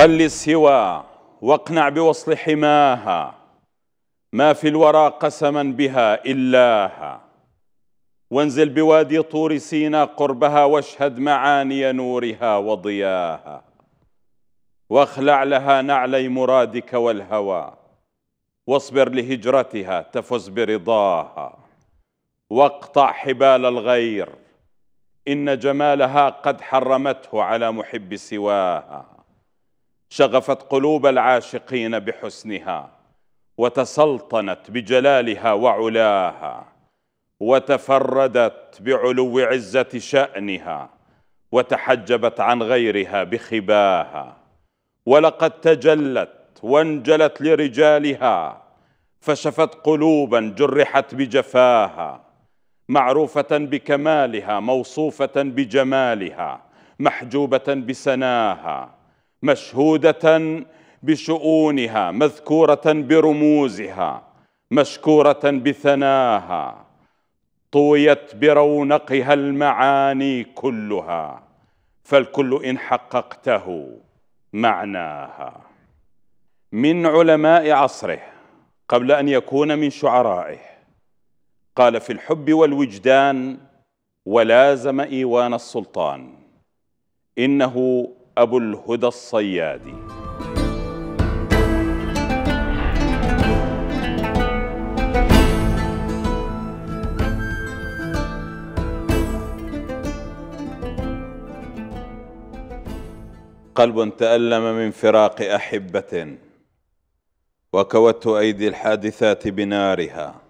خل السوى واقنع بوصل حماها ما في الورى قسما بها إلاها وانزل بوادي طور سينا قربها واشهد معاني نورها وضياها واخلع لها نعلي مرادك والهوى واصبر لهجرتها تفز برضاها واقطع حبال الغير إن جمالها قد حرمته على محب سواها شغفت قلوب العاشقين بحسنها وتسلطنت بجلالها وعلاها وتفردت بعلو عزه شانها وتحجبت عن غيرها بخباها ولقد تجلت وانجلت لرجالها فشفت قلوبا جرحت بجفاها معروفه بكمالها موصوفه بجمالها محجوبه بسناها مشهودة بشؤونها مذكورة برموزها مشكورة بثناها طويت برونقها المعاني كلها فالكل إن حققته معناها من علماء عصره قبل أن يكون من شعرائه قال في الحب والوجدان ولازم إيوان السلطان إنه أبو الهدى الصيادي قلب تألم من فراق أحبة وكوت أيدي الحادثات بنارها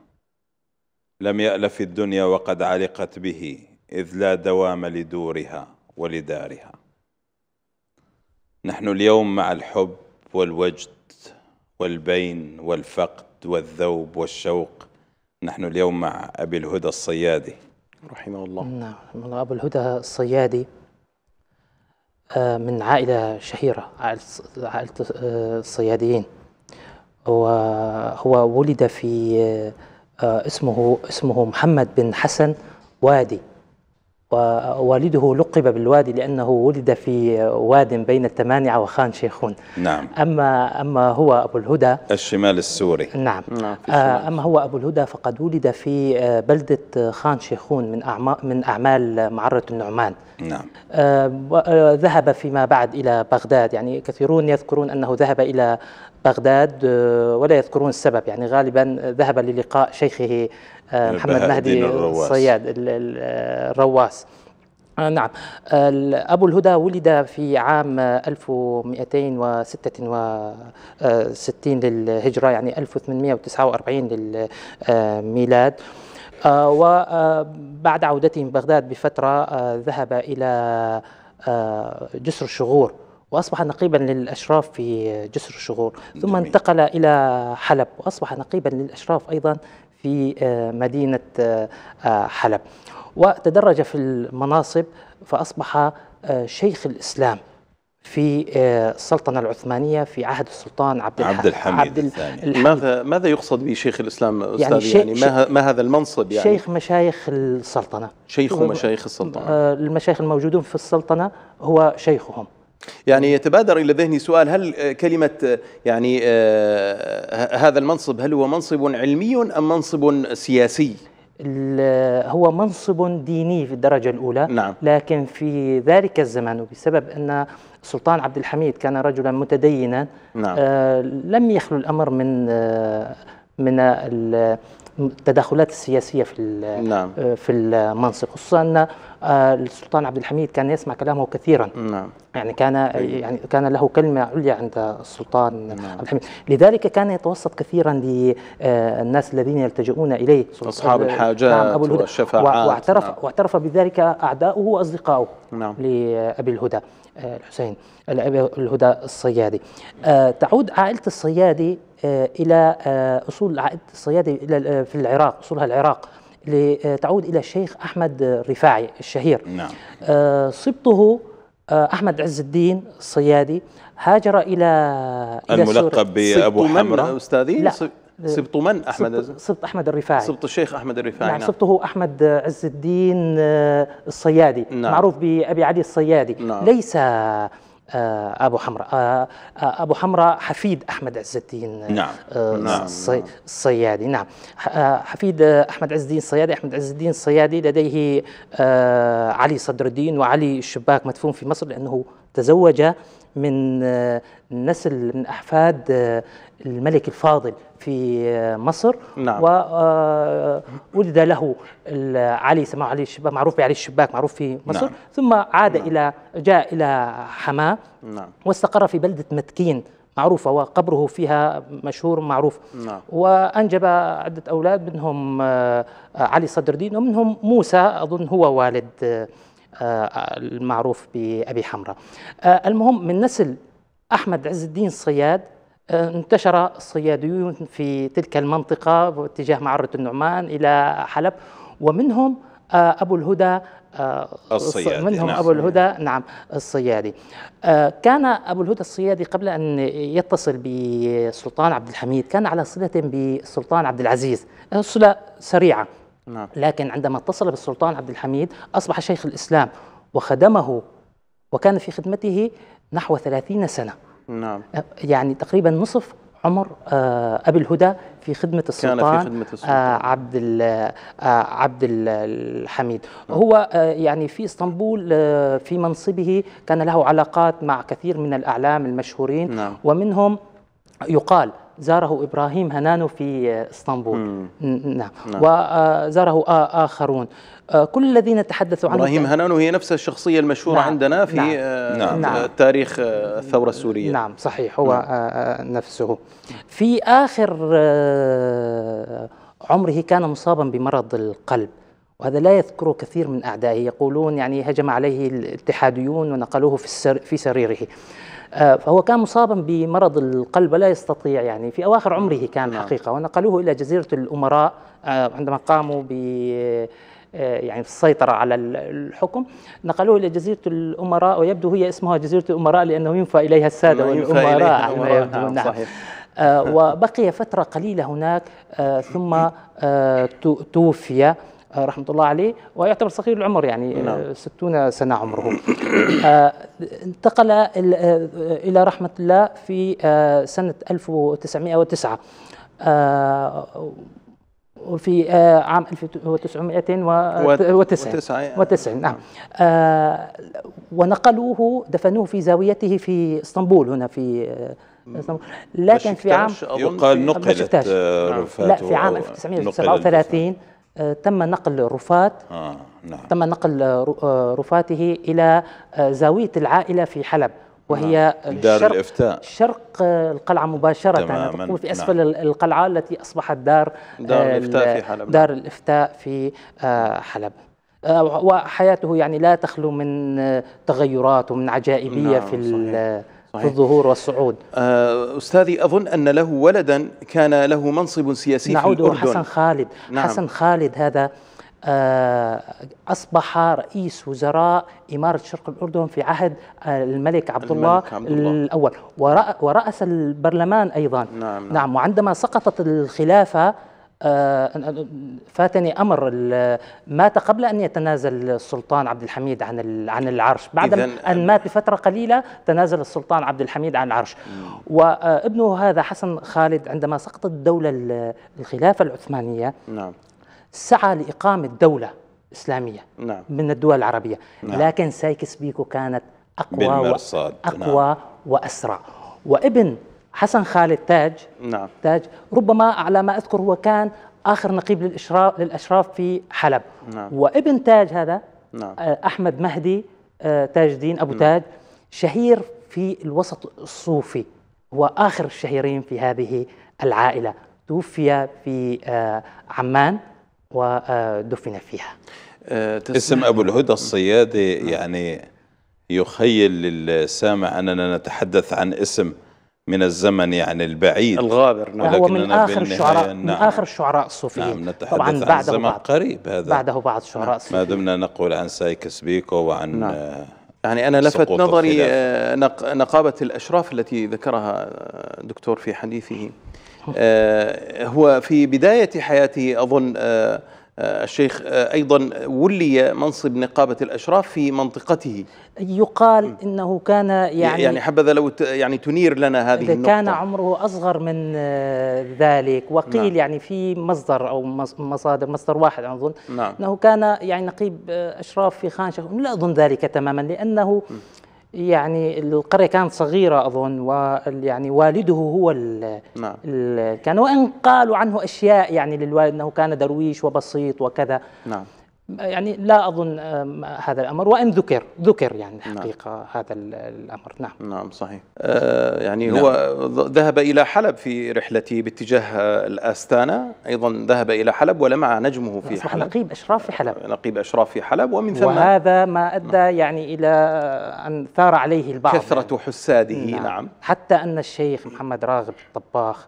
لم يألف الدنيا وقد علقت به إذ لا دوام لدورها ولدارها نحن اليوم مع الحب والوجد والبين والفقد والذوب والشوق نحن اليوم مع أبي الهدى الصيادي رحمه الله نعم أبو الهدى الصيادي آه، من عائلة شهيرة عائلة الصياديين آه، وهو ولد في آه، اسمه اسمه محمد بن حسن وادي ووالده لقب بالوادي لأنه ولد في واد بين التمانعة وخان شيخون نعم أما, أما هو أبو الهدى الشمال السوري نعم, نعم آه، أما هو أبو الهدى فقد ولد في آه، بلدة خان شيخون من أعمال, من أعمال معرة النعمان نعم آه، ذهب فيما بعد إلى بغداد يعني كثيرون يذكرون أنه ذهب إلى بغداد ولا يذكرون السبب يعني غالبا ذهب للقاء شيخه محمد مهدي الصياد الرواس آه، نعم آه، أبو الهدى ولد في عام 1266 للهجرة يعني 1849 للميلاد آه، وبعد عودته من بغداد بفترة ذهب إلى جسر الشغور وأصبح نقيبا للأشراف في جسر الشغور ثم انتقل إلى حلب وأصبح نقيبا للأشراف أيضا في آه، مدينة آه، آه، حلب وتدرج في المناصب فأصبح شيخ الإسلام في السلطنة العثمانية في عهد السلطان عبد, عبد الحميد, عبد الثاني. الحميد ماذا ماذا يقصد بشيخ الإسلام أستاذ يعني, يعني ما, ما هذا المنصب يعني شيخ مشايخ السلطنة شيخ مشايخ السلطنة المشايخ الموجودون في السلطنة هو شيخهم يعني يتبادر الى ذهني سؤال هل كلمه آه، يعني آه، هذا المنصب هل هو منصب علمي ام منصب سياسي؟ آه، هو منصب ديني في الدرجة الأولى نعم. لكن في ذلك الزمان وبسبب أن السلطان عبد الحميد كان رجلا متدينا نعم. آه لم يخلو الأمر من آه من التدخلات السياسيه في نعم. في المنصب خصوصا ان آه، السلطان عبد الحميد كان يسمع كلامه كثيرا نعم. يعني كان آه، يعني كان له كلمه عليا عند السلطان نعم. عبد الحميد لذلك كان يتوسط كثيرا للناس آه، الذين يلتجؤون اليه اصحاب الحاجات نعم أبو الهدى والشفاعات واعترف نعم. واعترف بذلك اعداؤه واصدقائه نعم. لابي الهدى الحسين الهدى الصيادي تعود عائله الصيادي آه، الى آه، اصول العقد الصيادي آه، في العراق اصولها العراق لتعود الى الشيخ احمد الرفاعي الشهير نعم سبطه احمد عز الدين الصيادي هاجر الى الملقب بابو حمراء استاذي لا سبط من احمد سبط, احمد الرفاعي سبط الشيخ احمد الرفاعي نعم سبطه نعم. احمد عز الدين الصيادي نعم معروف بابي علي الصيادي نعم ليس آه، ابو حمراء آه، آه، ابو حمراء حفيد احمد عز الدين نعم الصيادي نعم, نعم. نعم. حفيد احمد عز الدين الصيادي احمد عز الدين الصيادي لديه علي صدر الدين وعلي الشباك مدفون في مصر لانه تزوج من نسل من احفاد الملك الفاضل في آه، مصر نعم. وولد آه، له علي سماه علي الشباك معروف بعلي الشباك معروف في مصر نعم. ثم عاد نعم. إلى جاء إلى حماة نعم. واستقر في بلدة متكين معروفة وقبره فيها مشهور معروف نعم. وأنجب عدة أولاد منهم آه، علي صدر الدين ومنهم موسى أظن هو والد المعروف بأبي حمرة المهم من نسل أحمد عز الدين صياد انتشر الصياديون في تلك المنطقة باتجاه معرة النعمان إلى حلب ومنهم آه، أبو الهدى آه، الصيادي منهم نعم. أبو الهدى نعم الصيادي آه، كان أبو الهدى الصيادي قبل أن يتصل بالسلطان عبد الحميد كان على صلة بالسلطان عبد العزيز صلة سريعة نعم. لكن عندما اتصل بالسلطان عبد الحميد أصبح شيخ الإسلام وخدمه وكان في خدمته نحو ثلاثين سنة نعم يعني تقريبا نصف عمر آه، ابي الهدى في خدمه السلطان كان في خدمه السلطان آه، عبد آه، عبد الحميد نعم. هو يعني في اسطنبول في منصبه كان له علاقات مع كثير من الاعلام المشهورين نعم. ومنهم يقال زاره ابراهيم هنانو في اسطنبول نعم, نعم. وزاره اخرون آه، كل الذين تحدثوا عنه ابراهيم هنان وهي نفس الشخصية المشهورة نعم عندنا في نعم آه، نعم تاريخ آه، الثورة السورية نعم صحيح هو نعم نفسه في آخر عمره كان مصابا بمرض القلب وهذا لا يذكره كثير من أعدائه يقولون يعني هجم عليه الاتحاديون ونقلوه في, السر في سريره فهو كان مصابا بمرض القلب ولا يستطيع يعني في أواخر عمره كان نعم. حقيقة ونقلوه إلى جزيرة الأمراء عندما قاموا ب آه، يعني في السيطرة على الحكم نقلوه إلى جزيرة الأمراء ويبدو هي اسمها جزيرة الأمراء لأنه ينفى إليها السادة والأمراء نعم. نعم،, نعم صحيح آه، وبقي فترة قليلة هناك آه، ثم توفي رحمة الله عليه ويعتبر صغير العمر يعني نعم. 60 سنة عمره انتقل إلى رحمة الله في سنة 1909 وفي آه، عام 1990 وتسعين نعم ونقلوه دفنوه في زاويته في اسطنبول هنا في آه، اسطنبول لكن آه، نعم. في عام يقال نقلت رفاته لا في عام 1937 تم نقل رفات آه نعم. تم نقل رفاته الى زاويه العائله في حلب نعم. وهي دار شرق الافتاء شرق القلعه مباشره تماما في اسفل نعم. القلعه التي اصبحت دار دار آه، الافتاء في حلب نعم. دار الافتاء في آه، حلب آه، وحياته يعني لا تخلو من تغيرات ومن عجائبيه نعم في صحيح. في الظهور والصعود أستاذي أظن أن له ولدا كان له منصب سياسي في الأردن نعود حسن خالد نعم. حسن خالد هذا آه، أصبح رئيس وزراء إمارة شرق الأردن في عهد آه، الملك عبد الله, الملك الأول ورأس البرلمان أيضا نعم, نعم. نعم وعندما سقطت الخلافة آه، فاتني امر مات قبل ان يتنازل السلطان عبد الحميد عن عن العرش بعد ان مات بفتره قليله تنازل السلطان عبد الحميد عن العرش وابنه هذا حسن خالد عندما سقطت الدوله الخلافه العثمانيه نعم سعى لإقامة دولة إسلامية نعم. من الدول العربية نعم. لكن سايكس بيكو كانت أقوى بالمرصاد. نعم. أقوى نعم. وأسرع وابن حسن خالد تاج نعم. تاج ربما على ما أذكر هو كان آخر نقيب للإشراف, للأشراف في حلب نعم. وابن تاج هذا نعم. آه، أحمد مهدي آه، تاج الدين أبو نعم. تاج شهير في الوسط الصوفي هو آخر الشهيرين في هذه العائلة توفي في آه، عمان ودفن فيها آه، اسم أبو الهدى الصيادي نعم. يعني يخيل للسامع أننا نتحدث عن اسم من الزمن يعني البعيد الغابر نعم هو من آخر الشعراء نعم من آخر الشعراء الصوفيين نعم نتحدث طبعا عن بعده زمن بعد. قريب هذا بعده بعض الشعراء نعم الصوفيين ما دمنا نقول عن سايكس بيكو وعن نعم آه، يعني أنا لفت نظري آه، نقابة الأشراف التي ذكرها دكتور في حديثه آه، هو في بداية حياته أظن آه، آه، الشيخ أيضا ولي منصب نقابة الأشراف في منطقته يقال إنه كان يعني يعني حبذا لو يعني تنير لنا هذه النقطة كان عمره أصغر من ذلك وقيل نعم يعني في مصدر أو مصادر مصدر واحد أظن نعم أنه كان يعني نقيب أشراف في خان شيخ لا أظن ذلك تماما لأنه م. يعني القرية كانت صغيرة أظن ويعني والده هو ال نعم. كان وإن قالوا عنه أشياء يعني للوالد أنه كان درويش وبسيط وكذا نعم يعني لا اظن آه، هذا الامر وان ذكر ذكر يعني نعم. الحقيقه نعم. هذا الامر نعم نعم صحيح آه يعني نعم. هو ذهب الى حلب في رحلته باتجاه آه، الاستانه ايضا ذهب الى حلب ولمع نجمه في حلب نقيب اشراف في حلب نقيب اشراف في حلب ومن ثم وهذا ما ادى نعم. يعني الى آه، ان ثار عليه البعض كثره يعني. حساده نعم. نعم حتى ان الشيخ محمد راغب الطباخ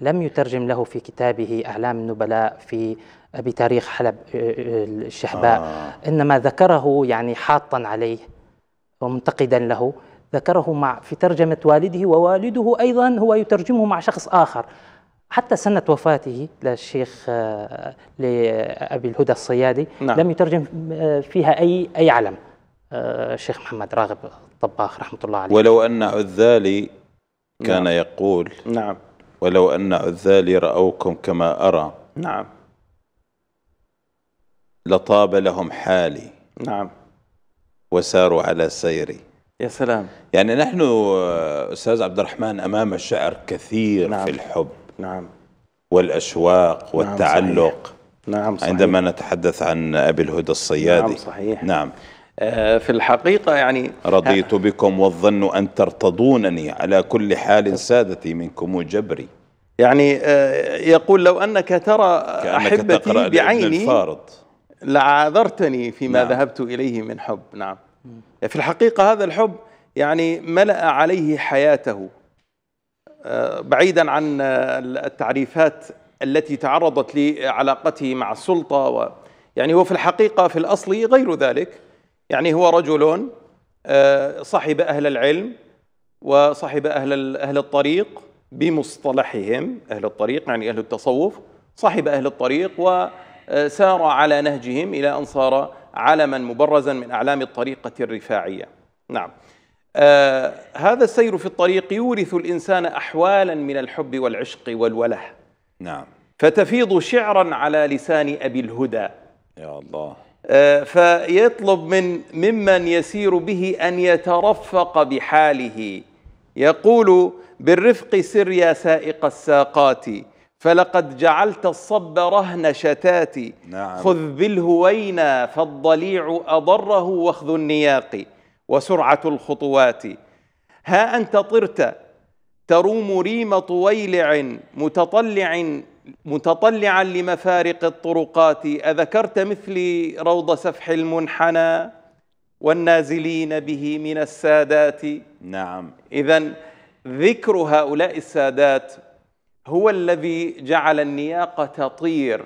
لم يترجم له في كتابه اعلام النبلاء في بتاريخ حلب آه، آه، الشحباء آه. إنما ذكره يعني حاطا عليه ومنتقدا له ذكره مع في ترجمة والده ووالده أيضا هو يترجمه مع شخص آخر حتى سنة وفاته للشيخ آه، لأبي الهدى الصيادي نعم. لم يترجم فيها أي أي علم الشيخ محمد راغب الطباخ رحمة الله عليه ولو أن عذالي كان نعم. يقول نعم ولو أن عذالي رأوكم كما أرى نعم لطاب لهم حالي نعم وساروا على سيري يا سلام يعني نحن آه، أستاذ عبد الرحمن أمام شعر كثير نعم. في الحب نعم والأشواق نعم، والتعلق نعم صحيح. نعم صحيح. عندما نتحدث عن أبي الهدى الصيادي نعم صحيح نعم آه، في الحقيقة يعني رضيت بكم والظن أن ترتضونني على كل حال سادتي منكم جبري يعني آه، يقول لو أنك ترى كأنك أحبتي تقرأ بعيني الفارض لعذرتني فيما نعم. ذهبت إليه من حب نعم في الحقيقة هذا الحب يعني ملأ عليه حياته آه، بعيدا عن التعريفات التي تعرضت لعلاقته مع السلطة و يعني هو في الحقيقة في الأصل غير ذلك يعني هو رجل آه، صاحب أهل العلم وصاحب أهل أهل الطريق بمصطلحهم أهل الطريق يعني أهل التصوف صاحب أهل الطريق و سار على نهجهم إلى أن صار علما مبرزا من أعلام الطريقة الرفاعية نعم آه هذا السير في الطريق يورث الإنسان أحوالا من الحب والعشق والوله نعم فتفيض شعرا على لسان أبي الهدى يا الله آه فيطلب من ممن يسير به أن يترفق بحاله يقول بالرفق سر يا سائق الساقات فلقد جعلت الصب رهن شتاتي نعم. خذ بالهوينا فالضليع أضره واخذ النياق وسرعة الخطوات ها أنت طرت تروم ريم طويلع متطلع متطلعا لمفارق الطرقات أذكرت مثلي روض سفح المنحنى والنازلين به من السادات نعم إذا ذكر هؤلاء السادات هو الذي جعل النياقه تطير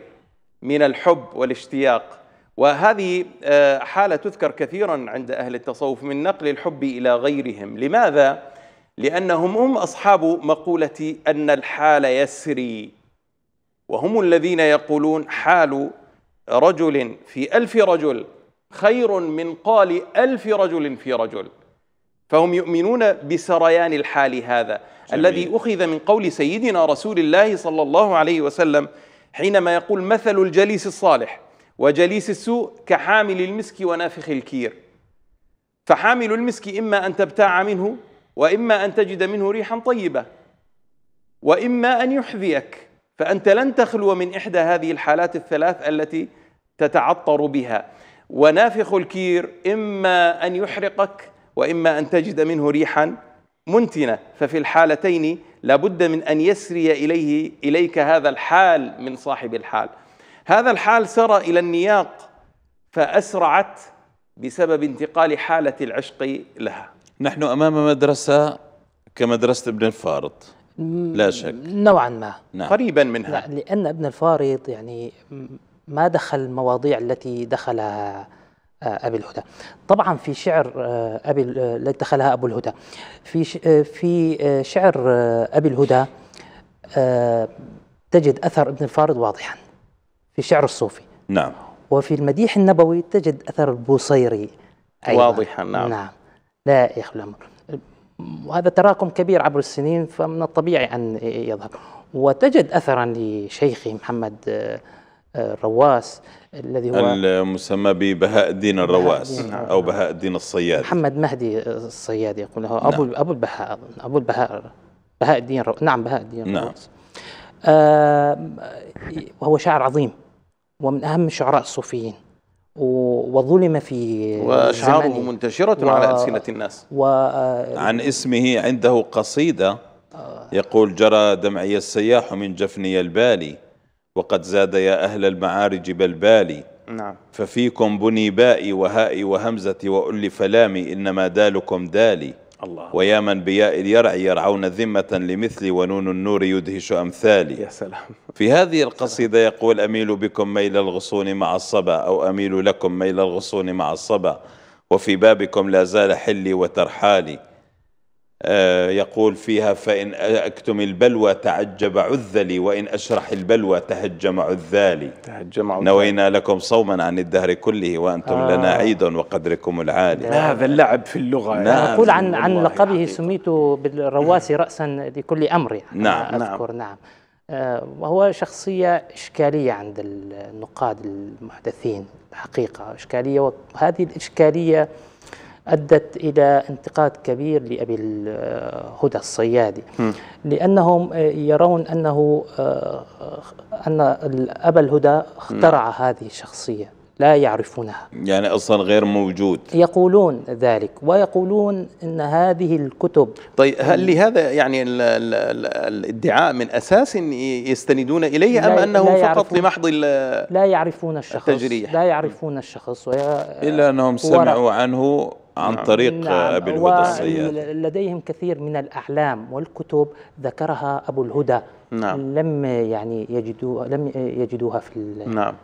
من الحب والاشتياق وهذه آه، حاله تذكر كثيرا عند اهل التصوف من نقل الحب الى غيرهم لماذا لانهم هم اصحاب مقوله ان الحال يسري وهم الذين يقولون حال رجل في الف رجل خير من قال الف رجل في رجل فهم يؤمنون بسريان الحال هذا جميل. الذي اخذ من قول سيدنا رسول الله صلى الله عليه وسلم حينما يقول مثل الجليس الصالح وجليس السوء كحامل المسك ونافخ الكير فحامل المسك اما ان تبتاع منه واما ان تجد منه ريحا طيبه واما ان يحذيك فانت لن تخلو من احدى هذه الحالات الثلاث التي تتعطر بها ونافخ الكير اما ان يحرقك وإما أن تجد منه ريحا منتنة ففي الحالتين لابد من أن يسري إليه إليك هذا الحال من صاحب الحال هذا الحال سرى إلى النياق فأسرعت بسبب انتقال حالة العشق لها نحن أمام مدرسة كمدرسة ابن الفارض لا شك نوعا ما نعم. قريبا منها لأن ابن الفارض يعني ما دخل المواضيع التي دخلها آه، أبي الهدى طبعا في شعر آه، أبي آه، دخلها أبو الهدى في في شعر أبي الهدى تجد أثر ابن الفارض واضحا في شعر الصوفي نعم وفي المديح النبوي تجد أثر البوصيري أيضا واضحا نعم نعم لا يخلو الأمر وهذا تراكم كبير عبر السنين فمن الطبيعي أن يظهر وتجد أثرا لشيخي محمد الرواس الذي هو المسمى ببهاء الدين الرواس بهاء الدين او بهاء الدين الصياد محمد مهدي الصياد يقول هو ابو نعم. ابو البهاء ابو البهاء بهاء الدين الرواس. نعم بهاء الدين نعم. الرواس آه وهو شاعر عظيم ومن اهم الشعراء الصوفيين وظلم في واشعاره منتشره و... على السنه الناس و... عن اسمه عنده قصيده آه. يقول جرى دمعي السياح من جفني البالي وقد زاد يا أهل المعارج بالبالي نعم ففيكم بني بائي وهائي وهمزة وألي فلامي إنما دالكم دالي الله ويا من بياء اليرعي يرعون ذمة لمثلي ونون النور يدهش أمثالي يا سلام في هذه القصيدة يقول أميل بكم ميل الغصون مع الصبا أو أميل لكم ميل الغصون مع الصبا وفي بابكم لا زال حلي وترحالي آه، يقول فيها فإن أكتم البلوى تعجب عذلي وإن أشرح البلوى تهجم عذالي تهجم عذالي نوينا لكم صوما عن الدهر كله وأنتم آه لنا عيد وقدركم العالي نعم. هذا اللعب في اللغة نعم يعني عن عن لقبه سميت بالرواسي نعم. رأسا لكل أمر يعني نعم أذكر نعم, نعم آه، وهو شخصية إشكالية عند النقاد المحدثين حقيقة إشكالية وهذه الإشكالية أدت إلى انتقاد كبير لأبي الهدى الصيادي لأنهم آه، يرون أنه آه، أن أبا الهدى اخترع هذه الشخصية لا يعرفونها يعني اصلا غير موجود يقولون ذلك ويقولون ان هذه الكتب طيب هل لهذا يعني الادعاء من اساس يستندون اليه ام انه فقط لمحض لا يعرفون الشخص التجريح لا يعرفون الشخص الا انهم سمعوا عنه عن نعم. طريق نعم. أبي الهدى الصياد لديهم كثير من الأعلام والكتب ذكرها أبو الهدى نعم. لم يعني يجدوا لم يجدوها في نعم.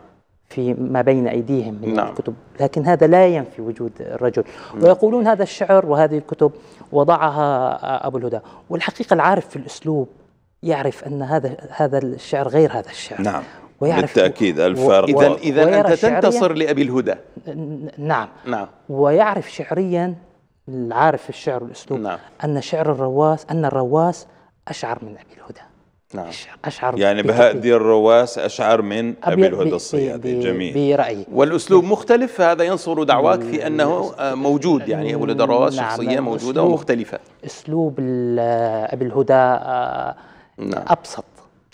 في ما بين أيديهم من نعم. الكتب لكن هذا لا ينفي وجود الرجل نعم. ويقولون هذا الشعر وهذه الكتب وضعها أبو الهدى والحقيقة العارف في الأسلوب يعرف أن هذا هذا الشعر غير هذا الشعر نعم. ويعرف بالتأكيد الفارق إذا إذا أنت تنتصر لأبي الهدى نعم نعم ويعرف شعريا العارف الشعر والأسلوب نعم. أن شعر الرواس أن الرواس أشعر من أبي الهدى نعم أشعر يعني بهذه الرواس أشعر من أبي الهدى الصيادي جميل برأيي والأسلوب مختلف فهذا ينصر دعواك في أنه آه، موجود يعني أبو الهدى الرواس نعم شخصية موجودة ومختلفة أسلوب أبي الهدى آه، نعم. أبسط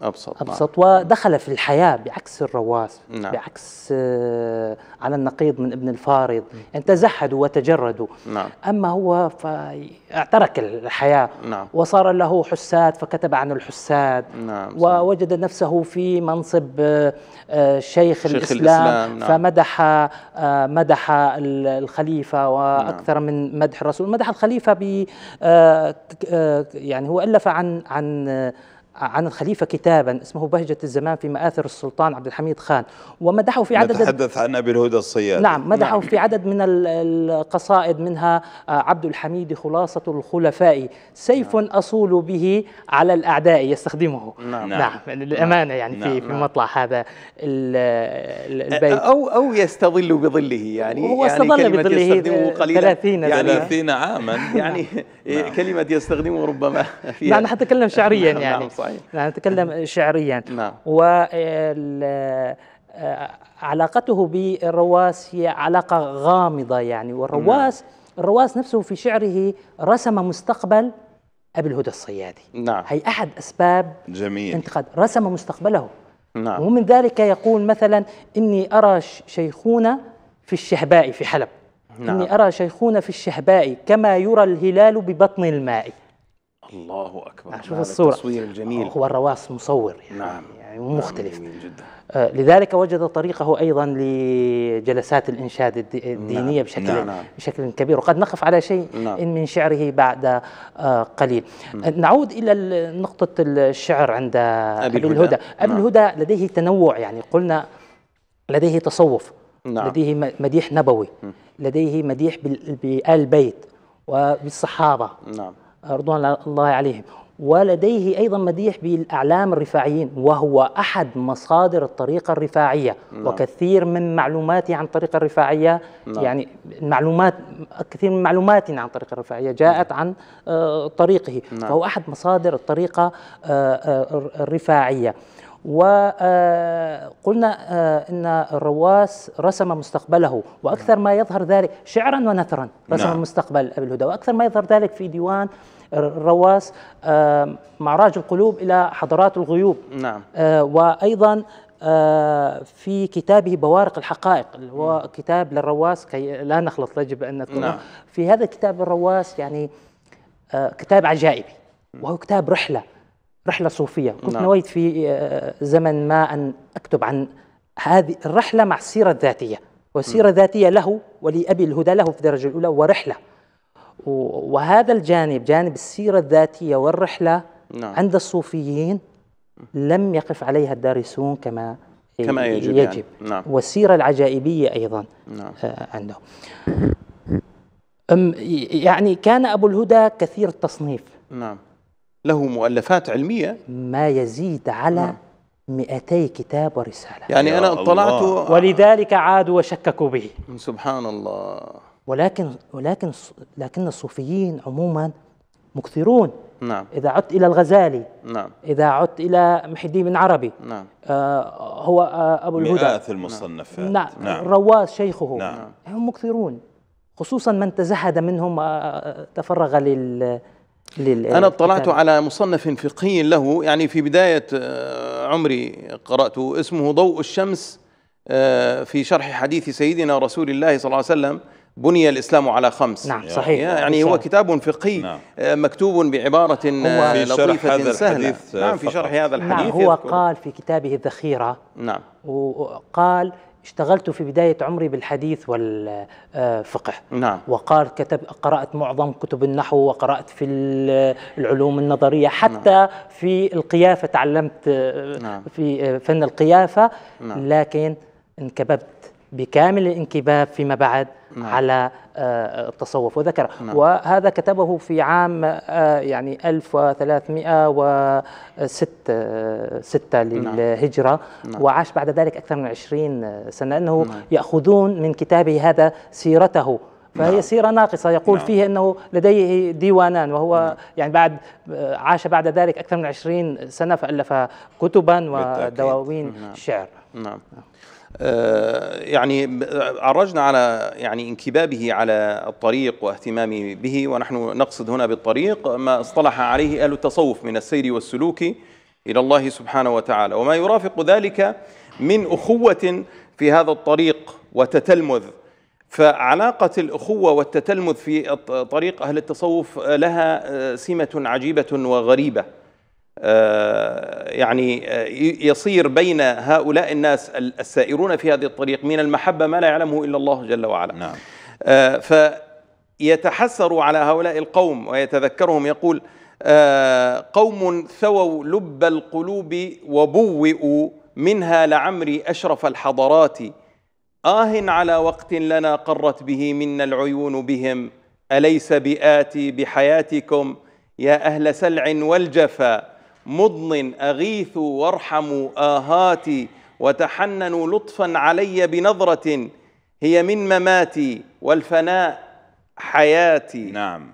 ابسط ابسط نعم. ودخل في الحياه بعكس الرواس نعم. بعكس آه، على النقيض من ابن الفارض انت تزهدوا وتجردوا نعم. اما هو فاعترك الحياه نعم. وصار له حساد فكتب عن الحساد نعم. ووجد نفسه في منصب آه، آه، شيخ, شيخ الاسلام, الإسلام. نعم. فمدح مدح الخليفه واكثر نعم. من مدح الرسول مدح الخليفه ب يعني هو الف عن عن عن الخليفة كتابا اسمه بهجة الزمان في مآثر السلطان عبد الحميد خان ومدحه في عدد نتحدث عن أبي الهدى الصياد نعم مدحه نعم. في عدد من القصائد منها آه، عبد الحميد خلاصة الخلفاء سيف نعم. أصول به على الأعداء يستخدمه نعم, نعم. نعم. للأمانة يعني نعم. في, في نعم. مطلع هذا البيت أو, أو يستظل بظله يعني هو يعني استظل بظله آه، ثلاثين يعني 30 عاما يعني نعم. كلمة يستخدمه ربما نعم، فيها نحن نتكلم شعريا يعني صحيح. نعم نتكلم شعريا نعم و آه، علاقته بالرواس هي علاقة غامضة يعني والرواس نعم. الرواس نفسه في شعره رسم مستقبل أبي الهدى الصيادي نعم هي أحد أسباب جميل انتقاد رسم مستقبله نعم ومن ذلك يقول مثلا إني أرى شيخون في الشهباء في حلب نعم. إني أرى شيخون في الشهباء كما يرى الهلال ببطن الماء الله اكبر شوف الصوره التصوير الجميل هو الرواس مصور يعني نعم يعني مختلف نعم جدا آه لذلك وجد طريقه ايضا لجلسات الانشاد نعم. الدينيه نعم بشكل نعم بشكل كبير وقد نقف على شيء نعم من شعره بعد آه قليل نعم. آه، نعود الى نقطه الشعر عند ابي الهدى ابي نعم. الهدى, أبي الهدى نعم لديه تنوع يعني قلنا لديه تصوف نعم لديه مديح نبوي لديه مديح بآل بيت وبالصحابة نعم رضوان الله عليهم ولديه أيضا مديح بالأعلام الرفاعيين وهو أحد مصادر الطريقة الرفاعية نعم. وكثير من معلوماتي عن الطريقة الرفاعية نعم. يعني معلومات كثير من معلوماتنا عن الطريقة الرفاعية جاءت نعم. عن آه، طريقه نعم. فهو أحد مصادر الطريقة آه، آه، الرفاعية وقلنا ان الرواس رسم مستقبله واكثر نعم. ما يظهر ذلك شعرا ونثرا رسم نعم. أبي الهدى واكثر ما يظهر ذلك في ديوان الرواس آه، معراج القلوب إلى حضرات الغيوب نعم آه، وأيضا آه، في كتابه بوارق الحقائق اللي هو كتاب للرواس كي لا نخلط يجب أن نذكره نعم. في هذا الكتاب الرواس يعني كتاب عجائبي وهو كتاب رحلة رحلة صوفية كنت نعم. نويت في زمن ما أن أكتب عن هذه الرحلة مع السيرة الذاتية والسيرة الذاتية له ولأبي الهدى له في الدرجة الأولى ورحلة وهذا الجانب جانب السيرة الذاتية والرحلة نعم. عند الصوفيين لم يقف عليها الدارسون كما كما يجب, يعني. يجب. يعني. نعم. والسيرة العجائبية أيضا نعم. آه، عندهم يعني كان أبو الهدى كثير التصنيف نعم له مؤلفات علمية ما يزيد على نعم. 200 كتاب ورسالة يعني أنا اطلعت ولذلك عادوا وشككوا به سبحان الله ولكن ولكن لكن الصوفيين عموما مكثرون نعم إذا عدت إلى الغزالي نعم إذا عدت إلى محي الدين بن عربي نعم آه هو آه أبو الهدى مئات المصنفات نعم, نعم, نعم. الرواس شيخه نعم. نعم هم مكثرون خصوصا من تزهد منهم آه تفرغ لل لل أنا اطلعت على مصنف فقهي له يعني في بداية آه، عمري قرأته اسمه ضوء الشمس آه، في شرح حديث سيدنا رسول الله صلى الله عليه وسلم بني الاسلام على خمس نعم صحيح يعني هو كتاب فقهي نعم. آه، مكتوب بعباره آه، لطيفه سهله نعم في شرح هذا نعم، الحديث نعم هو يذكر. قال في كتابه الذخيره نعم وقال اشتغلت في بداية عمري بالحديث والفقه آه، نعم. وقال كتب قرأت معظم كتب النحو وقرأت في العلوم النظرية نعم. حتى نعم. في القيافة تعلمت نعم. في فن القيافة نعم. لكن انكببت بكامل الانكباب فيما بعد نعم. على آه، التصوف وذكر نعم. وهذا كتبه في عام آه، يعني 1306 6 آه، نعم. للهجرة نعم. وعاش بعد ذلك أكثر من 20 سنة أنه نعم. يأخذون من كتابه هذا سيرته فهي نعم. سيرة ناقصة يقول نعم. فيه أنه لديه ديوانان وهو نعم. يعني بعد عاش بعد ذلك أكثر من 20 سنة فألف كتبا ودواوين نعم. شعر نعم. نعم. آه، يعني عرجنا على يعني انكبابه على الطريق واهتمامه به ونحن نقصد هنا بالطريق ما اصطلح عليه أهل التصوف من السير والسلوك إلى الله سبحانه وتعالى وما يرافق ذلك من أخوة في هذا الطريق وتتلمذ فعلاقة الأخوة والتتلمذ في طريق أهل التصوف لها آه، سمة عجيبة وغريبة آه، يعني آه، يصير بين هؤلاء الناس السائرون في هذه الطريق من المحبة ما لا يعلمه إلا الله جل وعلا نعم. آه، فيتحسر على هؤلاء القوم ويتذكرهم يقول قوم ثووا لب القلوب وبوئوا منها لعمري أشرف الحضرات آه على وقت لنا قرت به منا العيون بهم أليس بآتي بحياتكم يا أهل سلع والجفا مضن أغيثوا وارحموا آهاتي وتحننوا لطفا علي بنظرة هي من مماتي والفناء حياتي نعم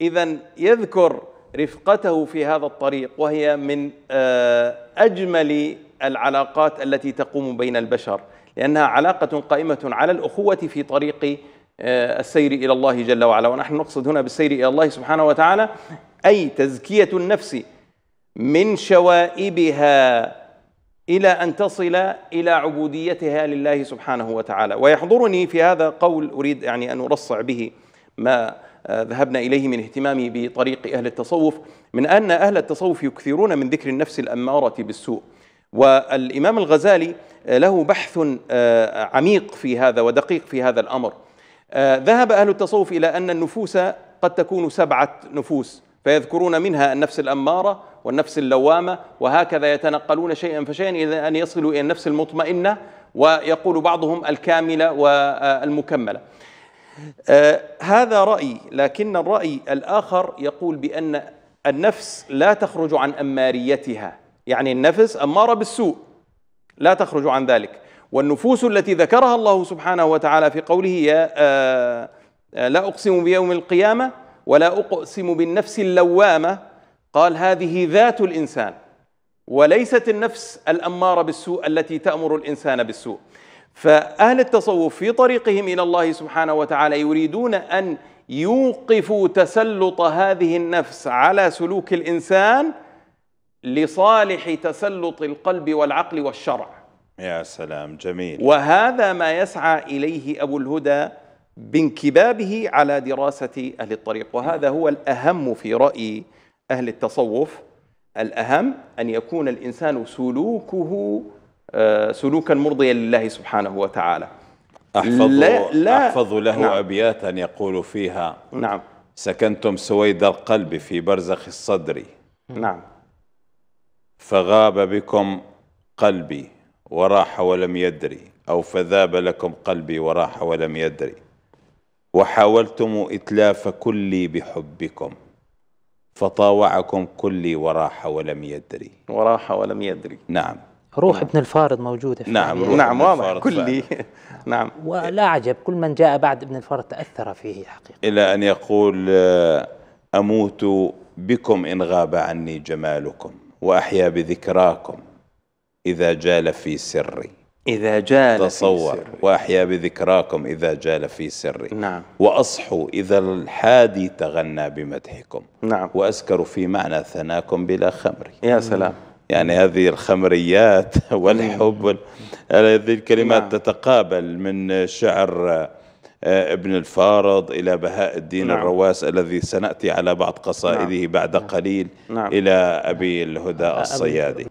إذا يذكر رفقته في هذا الطريق وهي من آه، أجمل العلاقات التي تقوم بين البشر لأنها علاقة قائمة على الأخوة في طريق آه، السير إلى الله جل وعلا ونحن نقصد هنا بالسير إلى الله سبحانه وتعالى أي تزكية النفس من شوائبها الى ان تصل الى عبوديتها لله سبحانه وتعالى ويحضرني في هذا قول اريد يعني ان ارصع به ما ذهبنا اليه من اهتمامي بطريق اهل التصوف من ان اهل التصوف يكثرون من ذكر النفس الاماره بالسوء والامام الغزالي له بحث آه، عميق في هذا ودقيق في هذا الامر آه، ذهب اهل التصوف الى ان النفوس قد تكون سبعه نفوس فيذكرون منها النفس الأمارة والنفس اللوامة وهكذا يتنقلون شيئا فشيئا إلى أن يصلوا إلى النفس المطمئنة ويقول بعضهم الكاملة والمكملة آه، هذا رأي لكن الرأي الآخر يقول بأن النفس لا تخرج عن أماريتها يعني النفس أمارة بالسوء لا تخرج عن ذلك والنفوس التي ذكرها الله سبحانه وتعالى في قوله يا آه، آه، لا أقسم بيوم القيامة ولا أقسم بالنفس اللوامة قال هذه ذات الإنسان وليست النفس الأمارة بالسوء التي تأمر الإنسان بالسوء فأهل التصوف في طريقهم إلى الله سبحانه وتعالى يريدون أن يوقفوا تسلط هذه النفس على سلوك الإنسان لصالح تسلط القلب والعقل والشرع يا سلام جميل وهذا ما يسعى إليه أبو الهدى بانكبابه على دراسة أهل الطريق وهذا هو الأهم في رأي أهل التصوف الأهم أن يكون الإنسان سلوكه آه، سلوكا مرضيا لله سبحانه وتعالى أحفظ, لا لا أحفظ له نعم أبياتا يقول فيها نعم سكنتم سويد القلب في برزخ الصدر نعم فغاب بكم قلبي وراح ولم يدري أو فذاب لكم قلبي وراح ولم يدري وحاولتم إتلاف كلي بحبكم فطاوعكم كلي وراح ولم يدري وراح ولم يدري نعم روح نعم. ابن الفارض موجودة في نعم روح نعم واضح كلي نعم ولا عجب كل من جاء بعد ابن الفارض تأثر فيه حقيقة إلى أن يقول أموت بكم إن غاب عني جمالكم وأحيا بذكراكم إذا جال في سري إذا جال تصور في سري وأحيا بذكراكم إذا جال في سري نعم وأصحوا إذا الحادي تغنى بمدحكم نعم وأسكر في معنى ثناكم بلا خمر يا سلام يعني هذه الخمريات والحب هذه الكلمات نعم. تتقابل من شعر آه، ابن الفارض إلى بهاء الدين نعم. الرواس الذي سنأتي على بعض قصائده نعم. بعد نعم. قليل نعم. إلى أبي الهدى الصيادي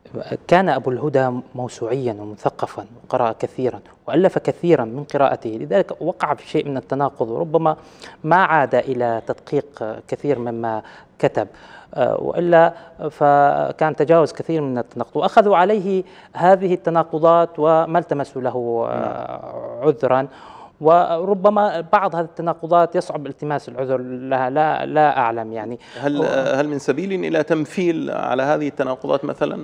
كان أبو الهدى موسوعيا ومثقفا قرأ كثيرا وألف كثيرا من قراءته لذلك وقع في شيء من التناقض وربما ما عاد إلى تدقيق كثير مما كتب آه، والا فكان تجاوز كثير من التناقض واخذوا عليه هذه التناقضات وما التمسوا له آه، نعم. عذرا وربما بعض هذه التناقضات يصعب التماس العذر لها لا لا اعلم يعني هل هل من سبيل الى تمثيل على هذه التناقضات مثلا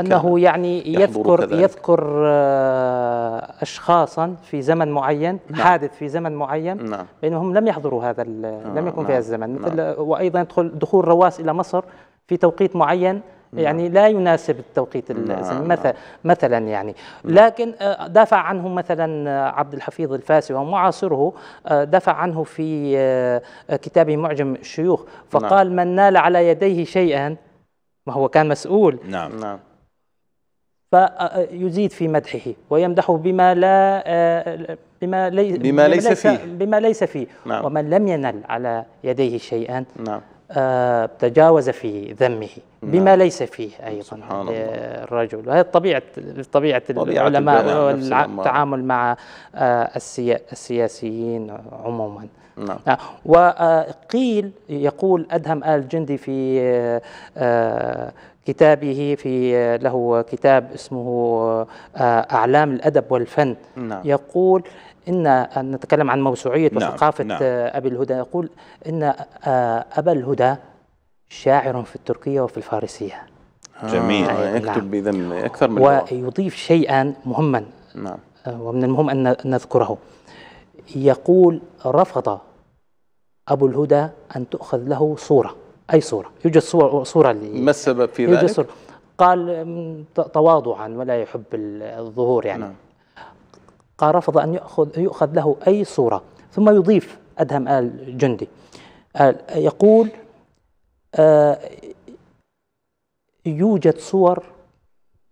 انه يعني يذكر كذلك. يذكر آه، اشخاصا في زمن معين نعم. حادث في زمن معين نعم. بينهم لم يحضروا هذا لم آه، يكن نعم. في هذا نعم. الزمن مثل نعم. وايضا يدخل دخول رواس الى مصر في توقيت معين يعني لا يناسب التوقيت الزمني مثلا مثلا يعني لكن آه، دافع عنه مثلا آه، عبد الحفيظ الفاسي ومعاصره آه، دافع عنه في كتابه معجم الشيوخ فقال نعم. من نال على يديه شيئا ما هو كان مسؤول نعم نعم فيزيد في مدحه ويمدحه بما لا بما ليس بما ليس فيه بما ليس فيه نعم. ومن لم ينل على يديه شيئا نعم آه، تجاوز في ذمه نعم. بما ليس فيه ايضا الرجل وهذه طبيعه طبيعه العلماء والتعامل مع آه، السياسيين عموما نعم. آه، وقيل يقول ادهم ال جندي في كتابه في له كتاب اسمه آه، أعلام الأدب والفن نعم. يقول إن نتكلم عن موسوعية نعم. وثقافة نعم. آه، أبي الهدى يقول إن آه، أبا الهدى شاعر في التركية وفي الفارسية جميل يعني يكتب بذم أكثر من ويضيف شيئا مهما نعم. ومن المهم أن نذكره يقول رفض أبو الهدى أن تؤخذ له صورة أي صورة يوجد صور صورة, اللي ما السبب في يوجد ذلك؟ صورة قال تواضعا ولا يحب الظهور يعني نعم. قال رفض أن يأخذ, يؤخذ له أي صورة ثم يضيف أدهم آل جندي قال يقول آه يوجد صور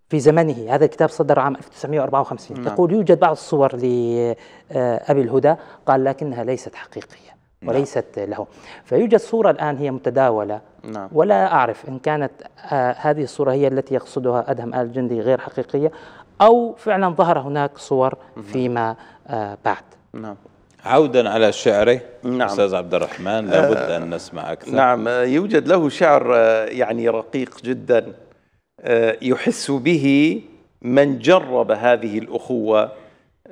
في زمنه هذا الكتاب صدر عام 1954 نعم. يقول يوجد بعض الصور لأبي آه، الهدى قال لكنها ليست حقيقية نعم. وليست له فيوجد صورة الآن هي متداولة نعم. ولا أعرف إن كانت آه هذه الصورة هي التي يقصدها أدهم آل جندي غير حقيقية أو فعلا ظهر هناك صور نعم. فيما آه بعد نعم عودا على شعره نعم. أستاذ عبد الرحمن لابد آه أن نسمع أكثر نعم يوجد له شعر آه، يعني رقيق جدا آه، يحس به من جرب هذه الأخوة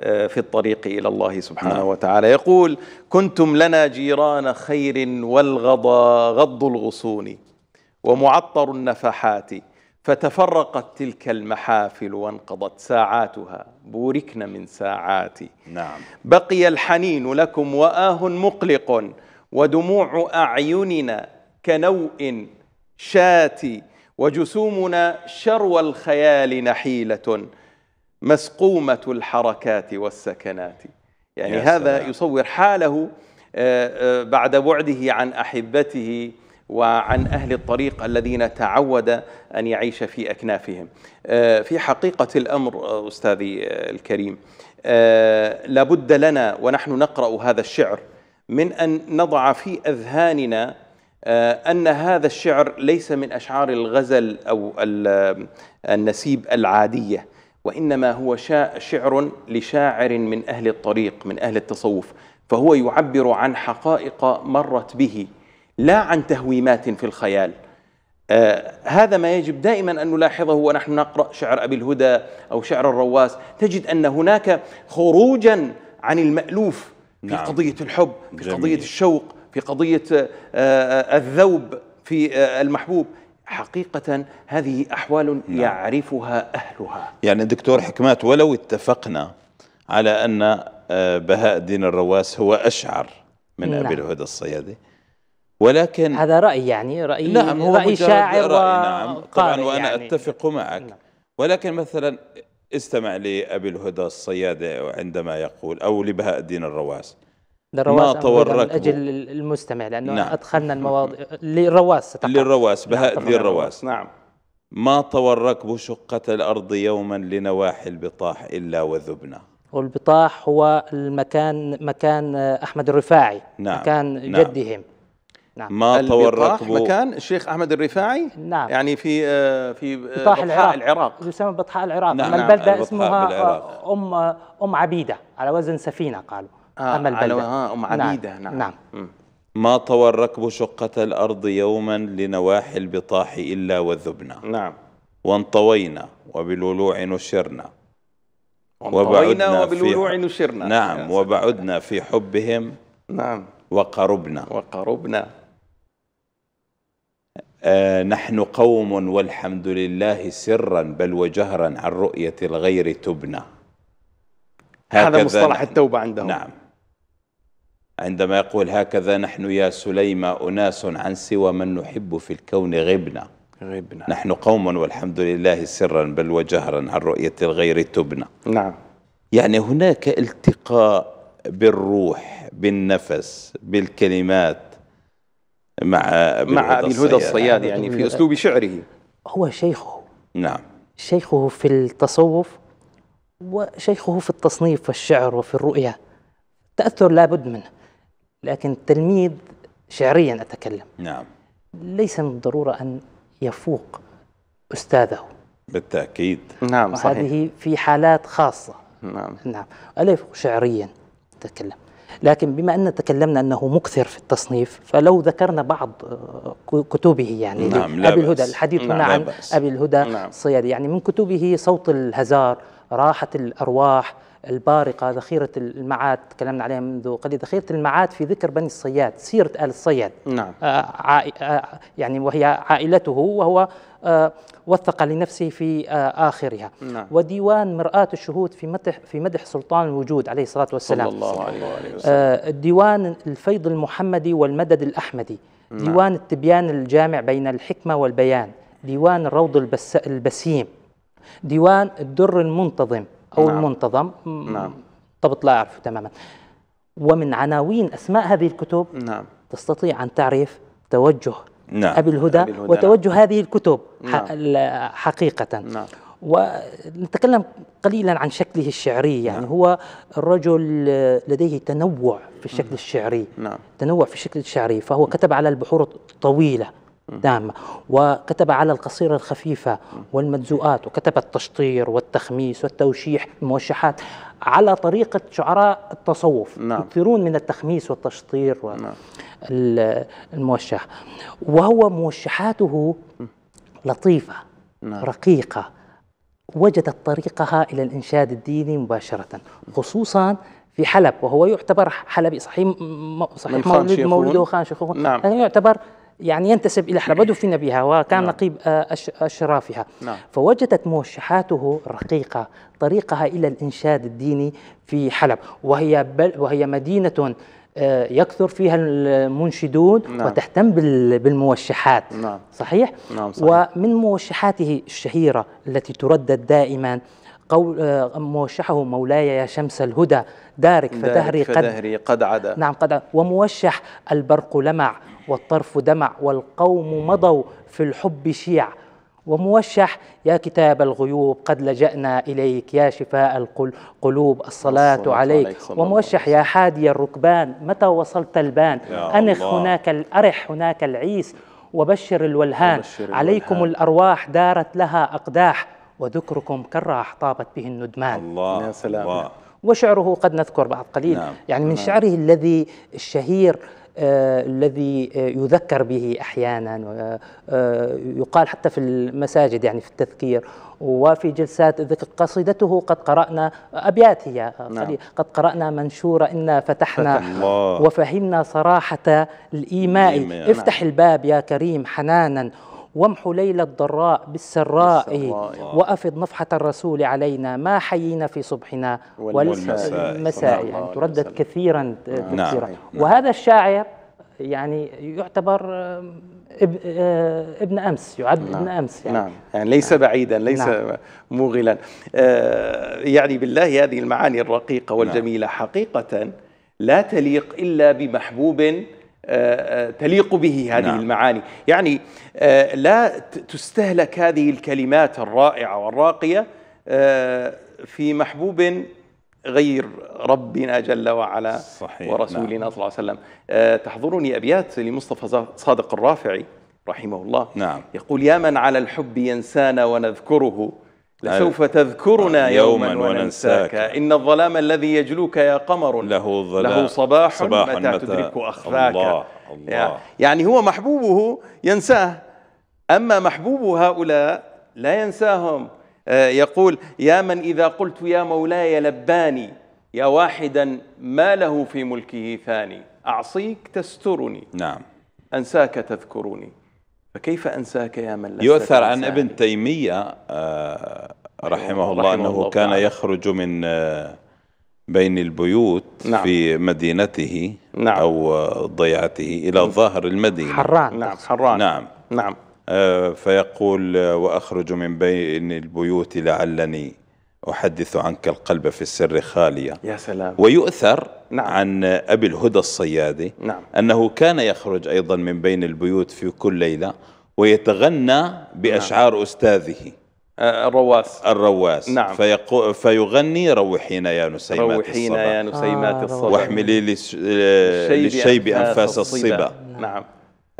آه، في الطريق إلى الله سبحانه نعم. وتعالى يقول كنتم لنا جيران خير والغضا غض الغصون ومعطر النفحات فتفرقت تلك المحافل وانقضت ساعاتها بوركن من ساعاتي نعم بقي الحنين لكم وآه مقلق ودموع أعيننا كنوء شاتي وجسومنا شروى الخيال نحيلة مسقومة الحركات والسكنات يعني هذا سلام. يصور حاله آه، آه، بعد بعده عن أحبته وعن أهل الطريق الذين تعود أن يعيش في أكنافهم آه، في حقيقة الأمر أستاذي الكريم لابد لنا ونحن نقرأ هذا الشعر من أن نضع في أذهاننا أن هذا الشعر ليس من أشعار الغزل أو النسيب العادية وإنما هو شعر لشاعر من أهل الطريق من أهل التصوف فهو يعبر عن حقائق مرت به لا عن تهويمات في الخيال آه هذا ما يجب دائما أن نلاحظه ونحن نقرأ شعر أبي الهدى أو شعر الرواس تجد أن هناك خروجا عن المألوف في نعم. قضية الحب في جميل. قضية الشوق في قضية آه, آه، الذوب في آه، المحبوب حقيقة هذه أحوال نعم. يعرفها أهلها يعني دكتور حكمات ولو اتفقنا على أن آه، بهاء الدين الرواس هو أشعر من نعم. أبي الهدى الصيادي ولكن هذا رأي يعني رأي نعم هو رأي شاعر رأي نعم طبعا وأنا يعني أتفق معك نعم. ولكن مثلا استمع لأبي الهدى الصيادي عندما يقول أو لبهاء الدين الرواس ما تورك من اجل المستمع لانه نعم. ادخلنا المواضيع للرواس ستقع. للرواس بهاء ذي الرواس نعم ما والركب شقة الأرض يوما لنواحي البطاح إلا وذبنا والبطاح هو المكان مكان أحمد الرفاعي نعم مكان نعم جدهم نعم ماط والركب مكان الشيخ أحمد الرفاعي نعم يعني في آه، في آه، بطاح العراق, العراق يسمى بطحاء العراق نعم, نعم. البلدة نعم اسمها بالعراق. أم أم عبيدة على وزن سفينة قالوا آه،, آه أم البلدة آه أم نعم. عبيدة نعم, نعم. نعم. ما طوى الركب شقة الأرض يوما لنواحي البطاح إلا وذبنا نعم وانطوينا وبالولوع نشرنا وبعدنا وبالولوع نشرنا نعم وبعدنا في حبهم نعم وقربنا وقربنا آه نحن قوم والحمد لله سرا بل وجهرا عن رؤية الغير تبنى هذا مصطلح التوبة عندهم نعم عندما يقول هكذا نحن يا سليمة أناس عن سوى من نحب في الكون غبنا غبنا نحن قوم والحمد لله سرا بل وجهرا عن رؤية الغير تبنا نعم يعني هناك التقاء بالروح بالنفس بالكلمات مع مع أبي الهدى الصياد يعني في أسلوب شعره هو شيخه نعم شيخه في التصوف وشيخه في التصنيف والشعر وفي الرؤية تأثر لابد منه لكن التلميذ شعريا أتكلم نعم ليس من الضرورة أن يفوق أستاذه بالتأكيد نعم صحيح وهذه في حالات خاصة نعم نعم ألا يفوق شعريا أتكلم لكن بما أن تكلمنا أنه مكثر في التصنيف فلو ذكرنا بعض آه، كتبه يعني نعم أبي الهدى الحديث نعم هنا عن أبي الهدى نعم الصيادي يعني من كتبه صوت الهزار راحة الأرواح البارقة ذخيرة المعاد تكلمنا عليها منذ قليل ذخيرة المعاد في ذكر بني الصياد سيرة آل الصياد نعم. آه، آه، يعني وهي عائلته وهو آه، وثق لنفسه في آخرها نعم. وديوان مرآة الشهود في مدح في مدح سلطان الوجود عليه الصلاة والسلام صلى الله عليه وسلم ديوان الفيض المحمدي والمدد الأحمدي نعم. ديوان التبيان الجامع بين الحكمة والبيان ديوان الروض البس البسيم ديوان الدر المنتظم أو نعم. المنتظم نعم طبط لا أعرفه تماما ومن عناوين أسماء هذه الكتب نعم تستطيع أن تعرف توجه نعم. أبي الهدى, أبي وتوجه نعم. هذه الكتب نعم. حقيقة نعم. ونتكلم قليلا عن شكله الشعري يعني نعم. هو الرجل لديه تنوع في الشكل الشعري نعم. تنوع في الشكل الشعري فهو كتب على البحور الطويلة تامة وكتب على القصيرة الخفيفة والمجزوءات وكتب التشطير والتخميس والتوشيح الموشحات على طريقة شعراء التصوف نعم. من التخميس والتشطير والموشح نعم. وهو موشحاته لطيفة نعم. رقيقة وجدت طريقها إلى الإنشاد الديني مباشرة خصوصا في حلب وهو يعتبر حلبي صحيح صحيح مولد مولده خان شيخوخون نعم. يعتبر يعني ينتسب إلى حرب في بها وكان نقيب نعم. آه، أشرافها نعم. فوجدت موشحاته رقيقة طريقها إلى الإنشاد الديني في حلب وهي, بل وهي مدينة آه، يكثر فيها المنشدون نعم. وتهتم بالموشحات نعم. صحيح؟ نعم صحيح ومن موشحاته الشهيرة التي تردد دائما قول آه، موشحه مولاي يا شمس الهدى دارك فدهري, دارك فدهري قد, قد عدا نعم قد عدا وموشح البرق لمع والطرف دمع والقوم مضوا في الحب شيع وموشح يا كتاب الغيوب قد لجأنا إليك يا شفاء القلوب الصلاة, الصلاة عليك, عليك وموشح يا حادي الركبان متى وصلت البان أنخ الله. هناك الأرح هناك العيس وبشر الولهان وبشر عليكم الولهان. الأرواح دارت لها أقداح وذكركم كالراح طابت به الندمان الله يا سلام الله. وشعره قد نذكر بعد قليل نعم. يعني من نعم. شعره الذي الشهير آه، الذي آه، يذكر به احيانا آه، يقال حتى في المساجد يعني في التذكير وفي جلسات ذكر قصيدته قد قرانا ابيات هي نعم. قد قرانا منشوره انا فتحنا فتح وفهمنا صراحه الايماء افتح نعم. الباب يا كريم حنانا وامحو ليل الضراء بالسراء, وافض نفحه الرسول علينا ما حيينا في صبحنا والمساء يعني تردد كثيرا تكثيرا نعم. نعم. وهذا الشاعر يعني يعتبر آه، ابن امس يعد نعم ابن امس يعني نعم يعني ليس نعم. بعيدا ليس نعم موغلا آه، يعني بالله هذه المعاني الرقيقه والجميله حقيقه لا تليق الا بمحبوب آه، آه، تليق به هذه نعم. المعاني يعني آه، لا تستهلك هذه الكلمات الرائعة والراقية في محبوب غير ربنا جل وعلا صحيح ورسولنا نعم. صلى الله عليه وسلم تحضرني أبيات لمصطفى صادق الرافعي رحمه الله نعم. يقول يا من على الحب ينسانا ونذكره آه، لسوف تذكرنا آه، يوما, وننساك إن الظلام الذي يجلوك يا قمر له, له صباح, صباح متى, متى تدرك أخفاك الله الله يعني هو محبوبه ينساه أما محبوب هؤلاء لا ينساهم آه، يقول يا من إذا قلت يا مولاي لباني يا واحدا ما له في ملكه ثاني أعصيك تسترني نعم أنساك تذكرني فكيف أنساك يا من لست يؤثر عن ابن تيمية آه، رحمه الله رحمه أنه الله كان تعالى. يخرج من آه، بين البيوت نعم. في مدينته نعم. أو آه، ضيعته إلى نعم. ظاهر المدينة حران نعم حران نعم نعم فيقول وأخرج من بين البيوت لعلني أحدث عنك القلب في السر خالية يا سلام ويؤثر نعم. عن أبي الهدى الصيادي نعم. أنه كان يخرج أيضا من بين البيوت في كل ليلة ويتغنى بأشعار نعم. أستاذه آه، الرواس الرواس نعم فيقو فيغني روحينا يا نسيمات روحينا الصبا يا نسيمات آه، الصبا واحملي للشيب آه، أنفاس الصبا نعم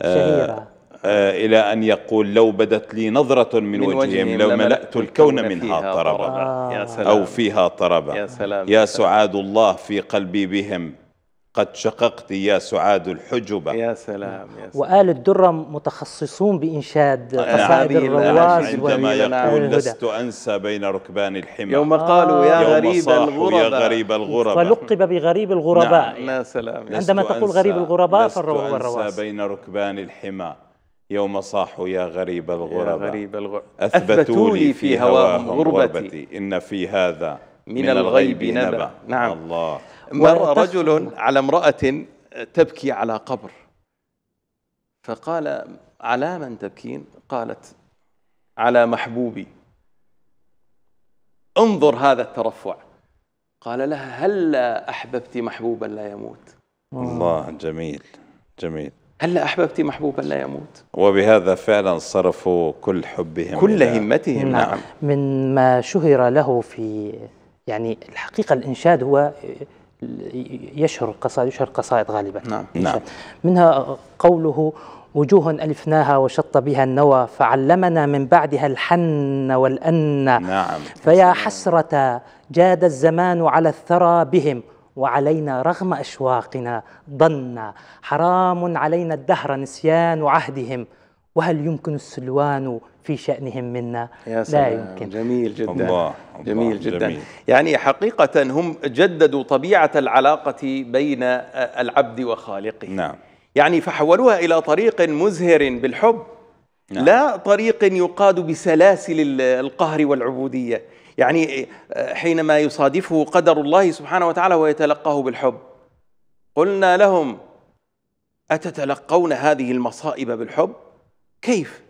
شهيرة آه، إلى أن يقول لو بدت لي نظرة من, من وجههم, وجههم لو ملأت الكون منها طربا آه. أو فيها طربا يا, سلام يا سعاد الله في قلبي بهم قد شققت يا سعاد الحجبة يا سلام, يا سلام. وآل الدرة متخصصون بإنشاد آه، قصائد الرواز عندما يقول لست أنسى بين ركبان الحمى يوم قالوا يا يوم غريب الغرباء يا غريب الغرباء فلقب بغريب الغرباء نعم. يا سلام عندما تقول غريب الغرباء فالرواز لست أنسى بين ركبان الحمى يوم صاحوا يا غريب الغرب يا غريب الغرب أثبتوا لي في هواهم غربتي, إن في هذا من, الغيب نبأ, نبأ نعم الله مر رجل على امرأة تبكي على قبر فقال على من تبكين قالت على محبوبي انظر هذا الترفع قال لها هلا أحببت محبوبا لا يموت الله جميل جميل هلا أحببتي محبوبا لا يموت وبهذا فعلا صرفوا كل حبهم كل همتهم نعم. نعم, من ما شهر له في يعني الحقيقة الإنشاد هو يشهر قصائد يشهر قصائد غالبا نعم. نعم منها قوله وجوه ألفناها وشط بها النوى فعلمنا من بعدها الحن والأن نعم فيا حسرة جاد الزمان على الثرى بهم وعلينا رغم أشواقنا ضنا حرام علينا الدهر نسيان عهدهم وهل يمكن السلوان في شأنهم منا يا سلام. لا يمكن جميل جدا الله. الله. جميل جدا جميل. يعني حقيقة هم جددوا طبيعة العلاقة بين آه، العبد وخالقه نعم يعني فحولوها إلى طريق مزهر بالحب نعم. لا طريق يقاد بسلاسل القهر والعبودية يعني إيه, حينما يصادفه قدر الله سبحانه وتعالى ويتلقاه بالحب قلنا لهم أتتلقون هذه المصائب بالحب؟ كيف؟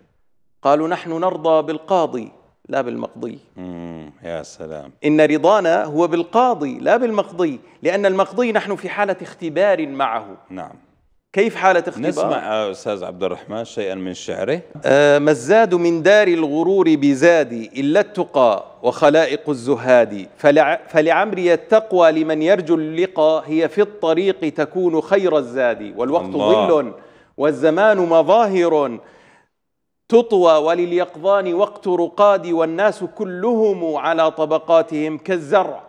قالوا نحن نرضى بالقاضي لا بالمقضي مم. يا سلام إن رضانا هو بالقاضي لا بالمقضي لأن المقضي نحن في حالة اختبار معه نعم كيف حالة اختبار؟ نسمع أستاذ عبد الرحمن شيئا من شعره آه الزاد من دار الغرور بزادي إلا التقى وخلائق الزهاد فلع فلعمري التقوى لمن يرجو اللقاء هي في الطريق تكون خير الزاد والوقت الله. ظل والزمان مظاهر تطوى ولليقظان وقت رقاد والناس كلهم على طبقاتهم كالزرع